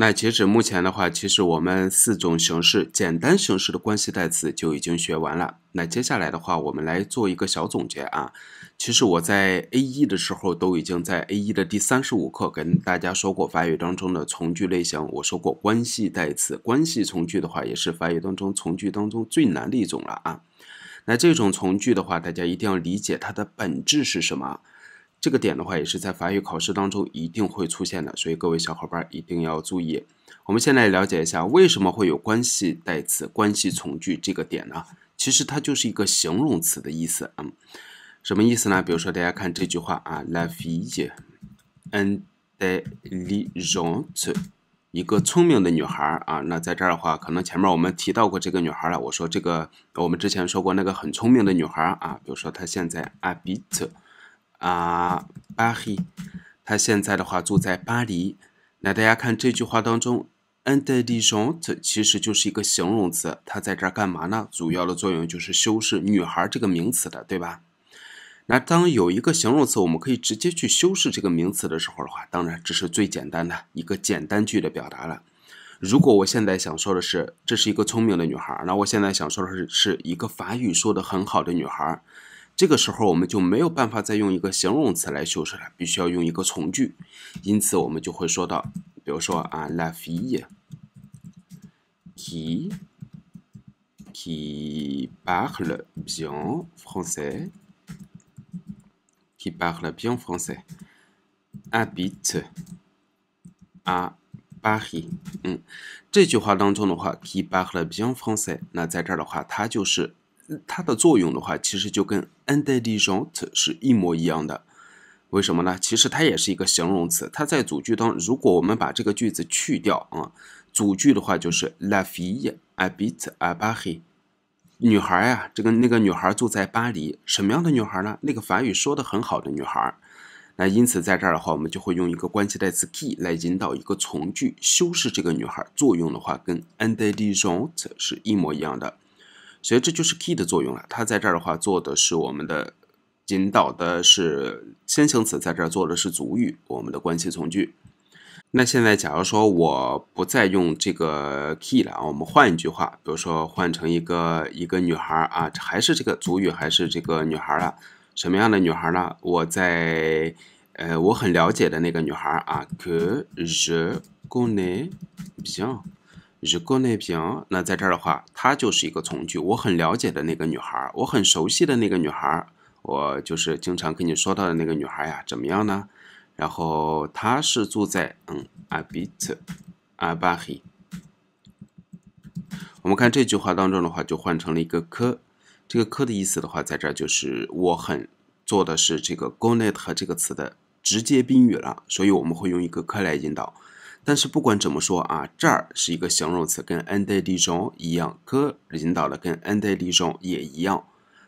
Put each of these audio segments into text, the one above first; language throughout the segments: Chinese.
那截止目前的话，其实我们四种形式、简单形式的关系代词就已经学完了。那接下来的话，我们来做一个小总结啊。其实我在 A 一的时候，都已经在 A 一的第三十五课跟大家说过，法语当中的从句类型，我说过关系代词、关系从句的话，也是法语当中从句当中最难的一种了啊。那这种从句的话，大家一定要理解它的本质是什么。这个点的话，也是在法语考试当中一定会出现的，所以各位小伙伴一定要注意。我们先来了解一下为什么会有关系代词、关系从句这个点呢？其实它就是一个形容词的意思。嗯，什么意思呢？比如说大家看这句话啊，La fille intelligente，一个聪明的女孩啊。那在这儿的话，可能前面我们提到过这个女孩了。我说这个，我们之前说过那个很聪明的女孩啊。比如说她现在 a bit。啊，巴黎，他现在的话住在巴黎。那大家看这句话当中，intelligente 其实就是一个形容词，它在这儿干嘛呢？主要的作用就是修饰女孩这个名词的，对吧？那当有一个形容词，我们可以直接去修饰这个名词的时候的话，当然这是最简单的一个简单句的表达了。如果我现在想说的是这是一个聪明的女孩，那我现在想说的是是一个法语说的很好的女孩。这个时候我们就没有办法再用一个形容词来修饰了，必须要用一个从句，因此我们就会说到，比如说啊，Life q u i qui parle bien français，qui parle bien français habite à Paris。嗯，这句话当中的话，qui parle bien français，那在这儿的话，它就是。它的作用的话，其实就跟 andédijoint 是一模一样的。为什么呢？其实它也是一个形容词。它在主句当，如果我们把这个句子去掉啊，主句的话就是 la fille habite à Paris。女孩呀，这个那个女孩住在巴黎，什么样的女孩呢？那个法语说的很好的女孩。那因此在这儿的话，我们就会用一个关系代词 qui 来引导一个从句，修饰这个女孩。作用的话，跟 andédijoint 是一模一样的。所以这就是 key 的作用了。它在这儿的话，做的是我们的引导的是先行词，在这儿做的是主语，我们的关系从句。那现在，假如说我不再用这个 key 了，我们换一句话，比如说换成一个一个女孩啊，还是这个主语，还是这个女孩啊？什么样的女孩呢？我在呃，我很了解的那个女孩啊，que je connais bien。是果那瓶，那在这儿的话，它就是一个从句。我很了解的那个女孩，我很熟悉的那个女孩，我就是经常跟你说到的那个女孩呀，怎么样呢？然后她是住在嗯阿比特阿巴黑。我们看这句话当中的话，就换成了一个科。这个科的意思的话，在这儿就是我很做的是这个 g o n e t 这个词的直接宾语了，所以我们会用一个科来引导。但是不管怎么说啊，这儿是一个形容词，跟 n 安德烈中一样，可引导的跟 n 安德烈中也一样，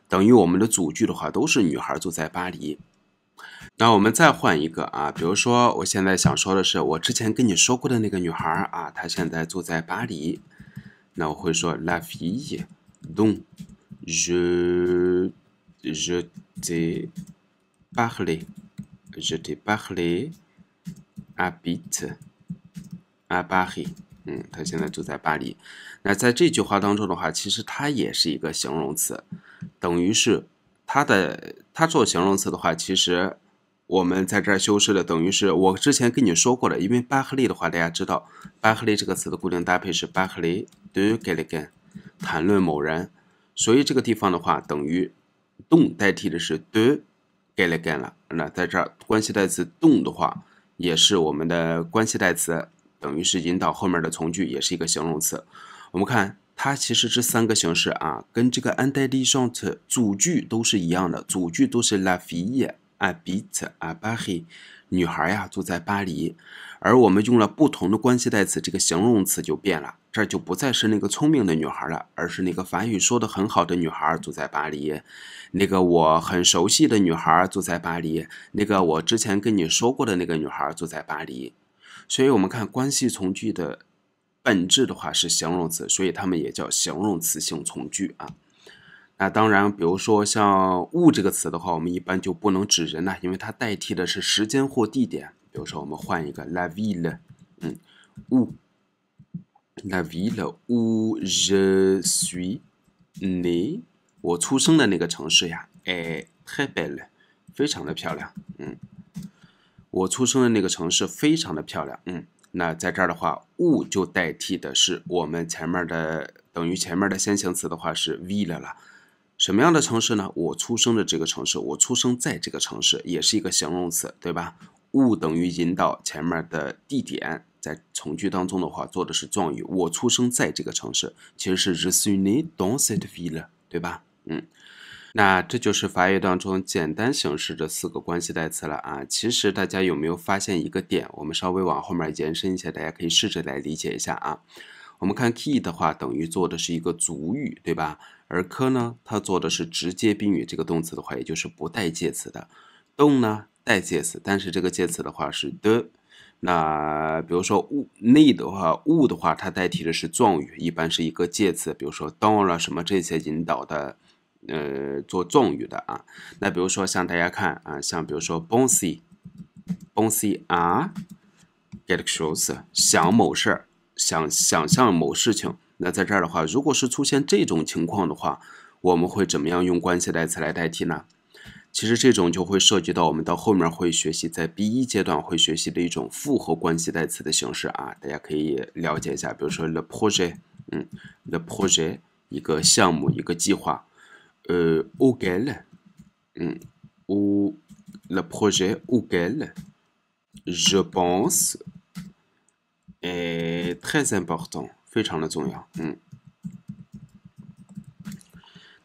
等于我们的主句的话都是女孩坐在巴黎。那我们再换一个啊，比如说我现在想说的是，我之前跟你说过的那个女孩啊，她现在坐在巴黎。那我会说：La fille dont je je te parlais je te p a r l a h s a bit. 啊，巴赫，嗯，他现在住在巴黎。那在这句话当中的话，其实它也是一个形容词，等于是它的它做形容词的话，其实我们在这儿修饰的等于是我之前跟你说过的，因为巴克利的话，大家知道巴克利这个词的固定搭配是巴克利 do a g a n 谈论某人，所以这个地方的话，等于动代替的是 do a g a n 了。那在这儿关系代词动的话，也是我们的关系代词。等于是引导后面的从句，也是一个形容词。我们看它其实这三个形式啊，跟这个 a n t e d i s h e n t 组句都是一样的，组句都是 la fille a b i t a p a r i 女孩呀，住在巴黎。而我们用了不同的关系代词，这个形容词就变了。这就不再是那个聪明的女孩了，而是那个法语说得很好的女孩住在巴黎，那个我很熟悉的女孩住在巴黎，那个我之前跟你说过的那个女孩住在巴黎。所以，我们看关系从句的本质的话是形容词，所以它们也叫形容词性从句啊。那当然，比如说像物”这个词的话，我们一般就不能指人了，因为它代替的是时间或地点。比如说，我们换一个 “la ville”，嗯物 l a ville u je suis né，我出生的那个城市呀，哎，太美的，非常的漂亮，嗯。我出生的那个城市非常的漂亮，嗯，那在这儿的话，物就代替的是我们前面的，等于前面的先行词的话是 v 了了，什么样的城市呢？我出生的这个城市，我出生在这个城市也是一个形容词，对吧？物等于引导前面的地点，在从句当中的话做的是状语，我出生在这个城市其实是 resine dans cette ville，对吧？嗯。那这就是法语当中简单形式的四个关系代词了啊。其实大家有没有发现一个点？我们稍微往后面延伸一下，大家可以试着来理解一下啊。我们看 key 的话，等于做的是一个主语，对吧？而科呢，它做的是直接宾语。这个动词的话，也就是不带介词的。动呢，带介词，但是这个介词的话是的。那比如说物 need 的话，物的话它代替的是状语，一般是一个介词，比如说到了什么这些引导的。呃，做状语的啊，那比如说像大家看啊，像比如说 b o n s y b o n a y 啊，get shows 想某事儿，想想象某事情。那在这儿的话，如果是出现这种情况的话，我们会怎么样用关系代词来代替呢？其实这种就会涉及到我们到后面会学习，在 B 一阶段会学习的一种复合关系代词的形式啊，大家可以了解一下，比如说 the project，嗯，the project 一个项目一个计划。auquel ou la projet auquel je pense est très important 非常的重要。嗯，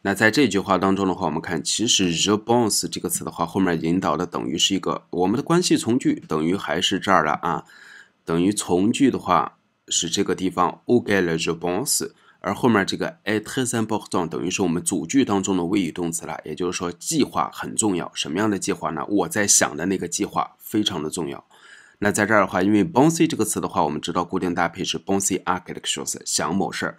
那在这句话当中的话，我们看，其实 the bones 这个词的话，后面引导的等于是一个我们的关系从句，等于还是这儿了啊，等于从句的话是这个地方 o k 了 u e l e p o n s e 而后面这个 at r e n o c t o c k 等于是我们主句当中的谓语动词了，也就是说计划很重要。什么样的计划呢？我在想的那个计划非常的重要。那在这儿的话，因为 b o n s i y 这个词的话，我们知道固定搭配是 b o a n c e y i r e a s 想某事儿。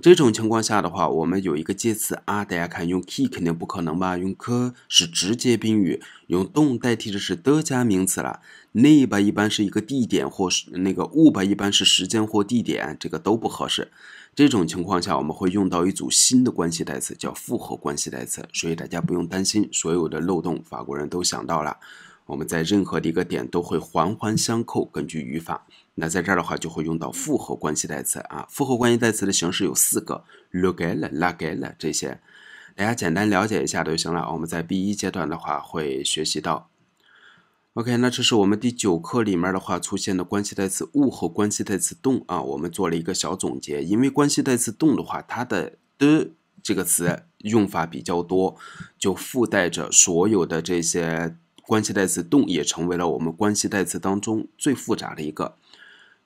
这种情况下的话，我们有一个介词啊，大家看用 key 肯定不可能吧？用 K 是直接宾语，用动代替的是 the 加名词了。内吧一般是一个地点或是那个物吧，一般是时间或地点，这个都不合适。这种情况下，我们会用到一组新的关系代词，叫复合关系代词。所以大家不用担心，所有的漏洞法国人都想到了。我们在任何的一个点都会环环相扣，根据语法。那在这儿的话，就会用到复合关系代词啊。复合关系代词的形式有四个 l o g a l l a g a l 这些，大家简单了解一下就行了。我们在 B 一阶段的话，会学习到。OK，那这是我们第九课里面的话出现的关系代词物和关系代词动啊，我们做了一个小总结。因为关系代词动的话，它的的这个词用法比较多，就附带着所有的这些关系代词动也成为了我们关系代词当中最复杂的一个。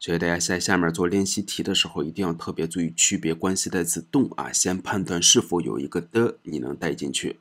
所以大家在下面做练习题的时候，一定要特别注意区别关系代词动啊，先判断是否有一个的你能带进去。